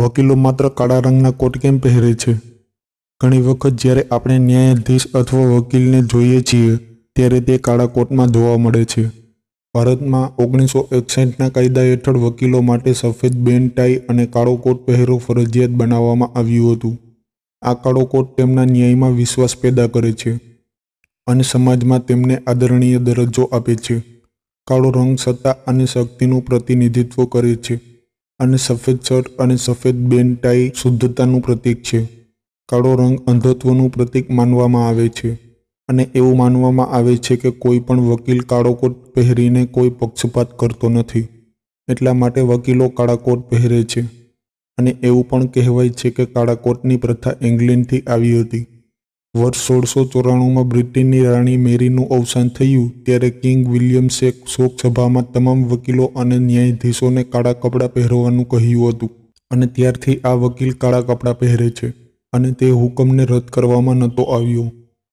વકીલો માત્ર કાળા રંગના કોટ કેમ પહેરે છે ઘણી વખત જ્યારે આપણે ન્યાયાધીશ અથવા વકીલને જોઈએ છીએ ત્યારે તે કાળા કોટમાં જોવા મળે છે ભારતમાં ઓગણીસો એકસઠના કાયદા હેઠળ વકીલો માટે સફેદ બેન ટાઈ અને કાળો કોટ પહેરો ફરજિયાત બનાવવામાં આવ્યું હતું આ કાળો કોટ તેમના ન્યાયમાં વિશ્વાસ પેદા કરે છે અને સમાજમાં તેમને આદરણીય દરજ્જો આપે છે કાળો રંગ સત્તા અને શક્તિનું પ્રતિનિધિત્વ કરે છે અને સફેદ શર્ટ અને સફેદ બેન ટાઈ શુદ્ધતાનું પ્રતીક છે કાળો રંગ અંધત્વનું પ્રતીક માનવામાં આવે છે અને એવું માનવામાં આવે છે કે કોઈ પણ વકીલ કાળો કોટ પહેરીને કોઈ પક્ષપાત કરતો નથી એટલા માટે વકીલો કાળા કોટ પહેરે છે અને એવું પણ કહેવાય છે કે કાળા કોટની પ્રથા ઇંગ્લેન્ડથી આવી હતી વર્ષ સોળસો ચોરાણુંમાં બ્રિટનની રાણી મેરીનું અવસાન થયું ત્યારે કિંગ વિલિયમ્સે શોકસભામાં તમામ વકીલો અને ન્યાયાધીશોને કાળા કપડાં પહેરવાનું કહ્યું હતું અને ત્યારથી આ વકીલ કાળા કપડાં પહેરે છે અને તે હુકમને રદ કરવામાં નહોતો આવ્યો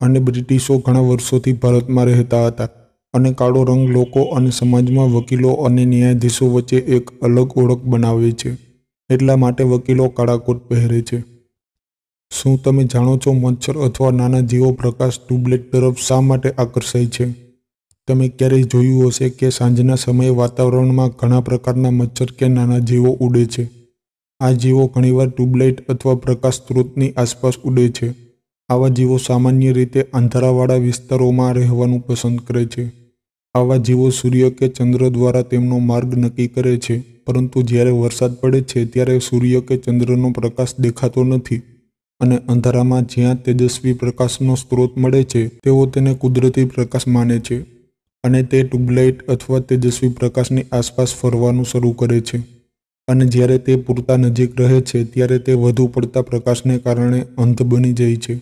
અને બ્રિટિશો ઘણા વર્ષોથી ભારતમાં રહેતા હતા અને કાળો રંગ લોકો અને સમાજમાં વકીલો અને ન્યાયાધીશો વચ્ચે એક અલગ ઓળખ બનાવે છે એટલા માટે વકીલો કાળા કોટ પહેરે છે શું તમે જાણો છો મચ્છર અથવા નાના જીવો પ્રકાશ ટ્યુબલાઇટ તરફ શા માટે આકર્ષાય છે તમે ક્યારેય જોયું હશે કે સાંજના સમયે વાતાવરણમાં ઘણા પ્રકારના મચ્છર કે નાના જીવો ઉડે છે આ જીવો ઘણીવાર ટ્યુબલાઇટ અથવા પ્રકાશ સ્ત્રોતની આસપાસ ઉડે છે આવા જીવો સામાન્ય રીતે અંધારાવાળા વિસ્તારોમાં રહેવાનું પસંદ કરે છે આવા જીવો સૂર્ય કે ચંદ્ર દ્વારા તેમનો માર્ગ નક્કી કરે છે પરંતુ જ્યારે વરસાદ પડે છે ત્યારે સૂર્ય કે ચંદ્રનો પ્રકાશ દેખાતો નથી અને અંધારામાં જ્યાં તેજસ્વી પ્રકાશનો સ્ત્રોત મળે છે તેઓ તેને કુદરતી પ્રકાશ માને છે અને તે ટ્યુબલાઇટ અથવા તેજસ્વી પ્રકાશની આસપાસ ફરવાનું શરૂ કરે છે અને જ્યારે તે પૂરતા નજીક રહે છે ત્યારે તે વધુ પડતા પ્રકાશને કારણે અંધ બની જાય છે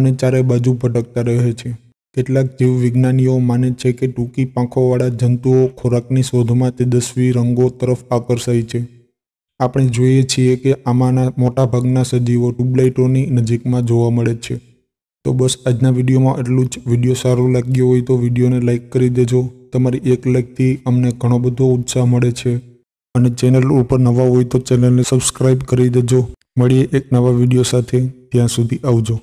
અને ચારે બાજુ ભટકતા રહે છે કેટલાક જીવવિજ્ઞાનીઓ માને છે કે ટૂંકી પાંખોવાળા જંતુઓ ખોરાકની શોધમાં તેજસ્વી રંગો તરફ આકર્ષાય છે આપણે જોઈએ છીએ કે આમાંના મોટાભાગના સજીવો ટ્યુબલાઇટોની નજીકમાં જોવા મળે છે તો બસ આજના વિડીયોમાં એટલું જ વિડીયો સારો લાગ્યો હોય તો વિડીયોને લાઇક કરી દેજો તમારી એક લાઇકથી અમને ઘણો બધો ઉત્સાહ મળે છે અને ચેનલ ઉપર નવા હોય તો ચેનલને સબસ્ક્રાઈબ કરી દેજો મળીએ એક નવા વિડીયો સાથે ત્યાં સુધી આવજો